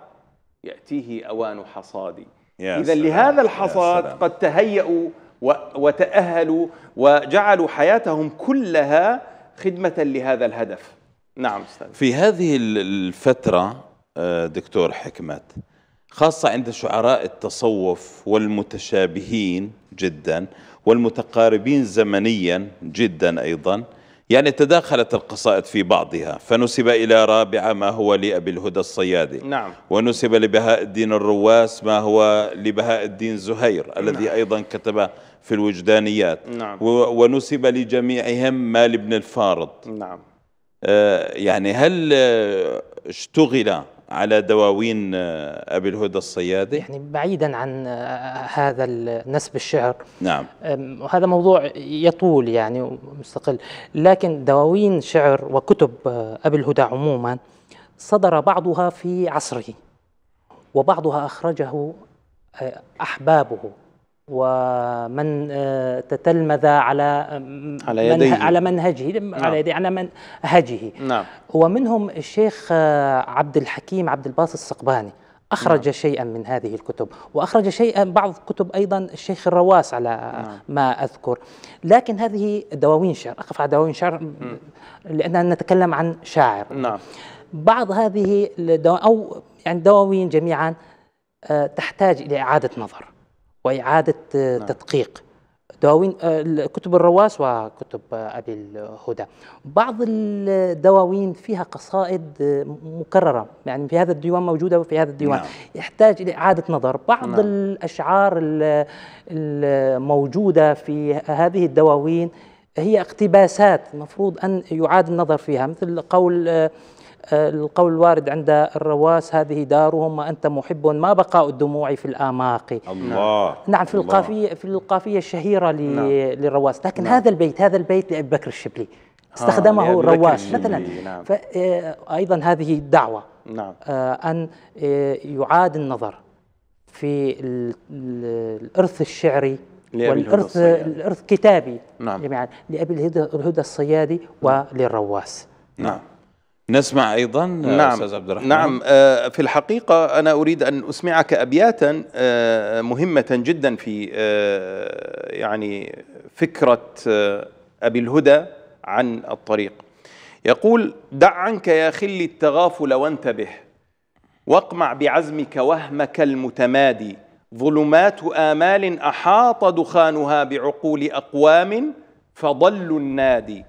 يأتيه أوان حصاد إذا لهذا الحصاد قد تهيأوا وتأهلوا وجعلوا حياتهم كلها خدمة لهذا الهدف نعم استاذ في هذه الفترة آه، دكتور حكمت خاصة عند شعراء التصوف والمتشابهين جدا والمتقاربين زمنيا جدا أيضا يعني تداخلت القصائد في بعضها فنسب إلى رابعة ما هو لأبي الهدى الصيادي نعم ونسب لبهاء الدين الرواس ما هو لبهاء الدين زهير نعم. الذي أيضا كتب في الوجدانيات نعم. ونسب لجميعهم مال ابن الفارض نعم آه، يعني هل اشتغل على دواوين آه، أبي الهدى الصيادي يعني بعيدا عن آه، هذا نسب الشعر نعم هذا موضوع يطول يعني ومستقل لكن دواوين شعر وكتب أبي الهدى عموما صدر بعضها في عصره وبعضها أخرجه أحبابه ومن آه، تتلمذ على آه، على يديه على منهجه نعم. على يديه على منهجه نعم ومنهم الشيخ آه، عبد الحكيم عبد الباسط السقباني أخرج نعم. شيئا من هذه الكتب وأخرج شيئا بعض كتب أيضا الشيخ الرواس على نعم. ما أذكر لكن هذه دواوين شعر أقف على دواوين شعر لأننا نتكلم عن شاعر نعم بعض هذه أو يعني دواوين جميعا تحتاج إلى إعادة نظر وإعادة آه، نعم. تدقيق دواوين آه، كتب الرواس وكتب آه، أبي الهدى بعض الدواوين فيها قصائد مكررة يعني في هذا الديوان موجودة وفي هذا الديوان نعم. يحتاج إلى إعادة نظر بعض نعم. الأشعار الموجودة في هذه الدواوين هي اقتباسات المفروض أن يعاد النظر فيها مثل قول القول الوارد عند الرواس هذه دارهم وأنت محب ما بقاء الدموع في الآماق الله نعم في الله القافية في القافية الشهيرة نعم للرواس لكن نعم هذا البيت هذا البيت لأبي بكر الشبلي آه، استخدمه آه الرواس مثلا نعم فأيضا آه، هذه الدعوة نعم آه، أن يعاد النظر في الإرث الشعري والإرث الإرث كتابي نعم جميعا لأبي الهدى الصيادي نعم. وللرواس نعم نسمع ايضا آه، نعم استاذ عبد الرحمن نعم آه، في الحقيقه انا اريد ان اسمعك ابياتا آه، مهمه جدا في يعني فكره ابي الهدى عن الطريق يقول دع عنك يا خلي التغافل وانتبه واقمع بعزمك وهمك المتمادي ظلمات امال احاط دخانها بعقول اقوام فضلوا النادي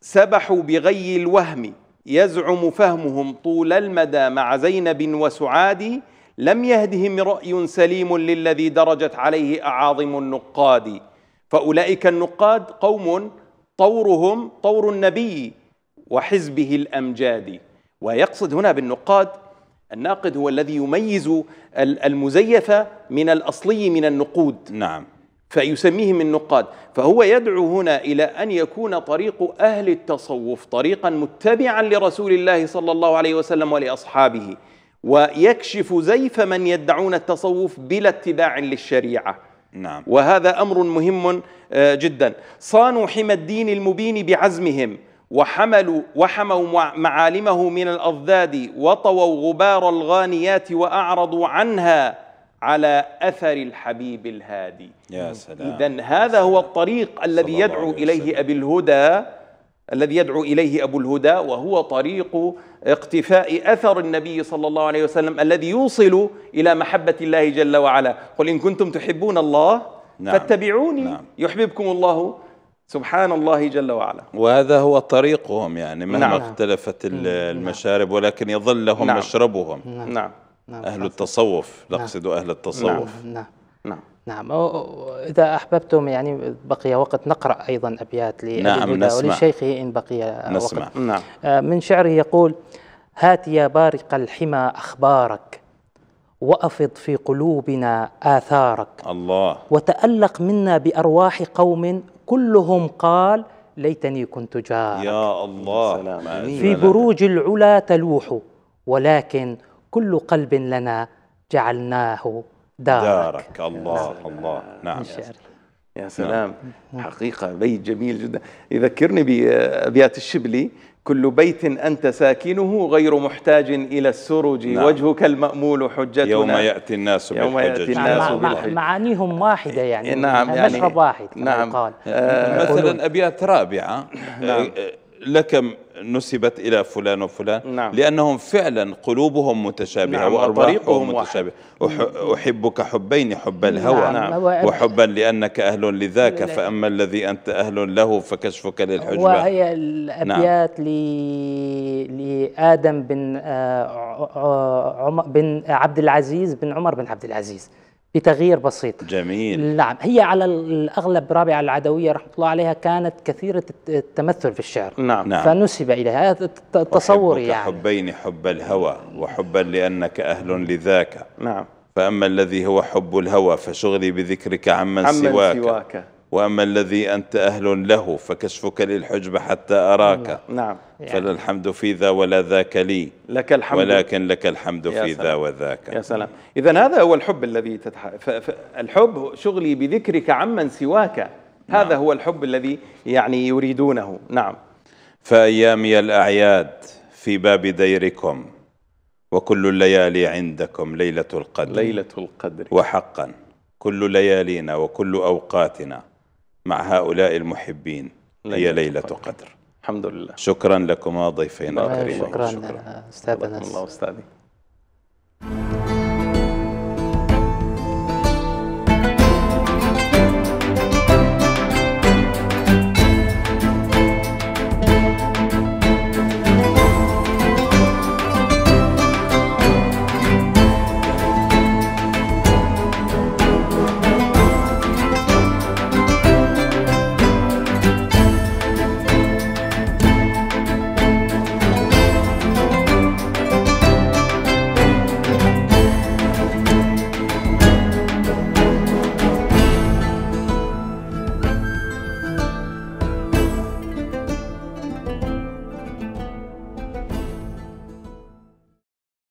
سبحوا بغي الوهم يزعم فهمهم طول المدى مع زينب وسعاد لم يهدهم رأي سليم للذي درجت عليه أعاظم النقاد فأولئك النقاد قوم طورهم طور النبي وحزبه الأمجاد ويقصد هنا بالنقاد الناقد هو الذي يميز المزيف من الأصلي من النقود نعم فيسميهم النقاد فهو يدعو هنا الى ان يكون طريق اهل التصوف طريقا متبعا لرسول الله صلى الله عليه وسلم ولاصحابه ويكشف زيف من يدعون التصوف بلا اتباع للشريعه نعم وهذا امر مهم آه، جدا صانوا حمى الدين المبين بعزمهم وحملوا وحموا معالمه من الاضداد وطووا غبار الغانيات واعرضوا عنها على اثر الحبيب الهادي يا سلام اذا هذا هو الطريق الذي يدعو اليه ابي الهدى الذي يدعو اليه ابو الهدى وهو طريق اقتفاء اثر النبي صلى الله عليه وسلم الذي يوصل الى محبه الله جل وعلا قل ان كنتم تحبون الله نعم. فاتبعوني نعم. يحببكم الله سبحان الله جل وعلا وهذا هو طريقهم يعني مهما نعم. اختلفت نعم. المشارب ولكن يظل لهم نعم. مشربهم نعم, نعم. نعم أهل التصوف نقصد نعم. أهل التصوف نعم نعم, نعم. نعم إذا أحببتم يعني بقي وقت نقرأ أيضا أبيات نعم نسمع. ولشيخه إن بقي نسمع. وقت نعم. آه، من شعره يقول هات يا بارق الحمى أخبارك وأفض في قلوبنا آثارك الله وتألق منا بأرواح قوم كلهم قال ليتني كنت جارك يا الله في بروج العلا تلوح ولكن كل قلب لنا جعلناه دارك, دارك. الله نعم. الله نعم سلام, يا سلام نعم. حقيقة بيت جميل جدا يذكرني بأبيات الشبلي كل بيت أنت ساكنه غير محتاج إلى السرج نعم. وجهك المأمول حجتنا يوم يأتي الناس يوم يأتي الناس مع معانيهم واحدة يعني نعم يعني مشرب واحد نعم قال. آه مثلا أبيات رابعة نعم. آه، لكم نسبت إلى فلان وفلان نعم. لأنهم فعلا قلوبهم متشابهة نعم وأرواحهم متشابهة أحبك حبين حب نعم. الهوى نعم. وحبا لأنك أهل لذاك فأما الذي أنت أهل له فكشفك للحجبة وهي الأبيات نعم. لآدم بن, آه، بن عبد العزيز بن عمر بن عبد العزيز بتغيير بسيط جميل نعم هي على الاغلب رابعه العدويه رحمه الله عليها كانت كثيره التمثل في الشعر نعم, نعم. فنسب اليها تصوري يعني حبين حب الهوى وحبا لانك اهل لذاك نعم فاما الذي هو حب الهوى فشغلي بذكرك عمن, عمن سواك, سواك. وأما الذي أنت أهل له فكشفك للحجب حتى أراك نعم يعني فلا الحمد في ذا ولا ذاك لي لك الحمد ولكن لك الحمد في ذا وذاك يا سلام إذا هذا هو الحب الذي تتح... الحب شغلي بذكرك عمن سواك نعم. هذا نعم. هو الحب الذي يعني يريدونه نعم فأيامي الأعياد في باب ديركم وكل الليالي عندكم ليلة القدر ليلة القدر وحقا كل ليالينا وكل أوقاتنا مع هؤلاء المحبين هي ليلة قدر. قدر الحمد لله شكرا لكما ضيفينا الكريمين شكرا, شكرا. أستاذ أنس الله أستاذي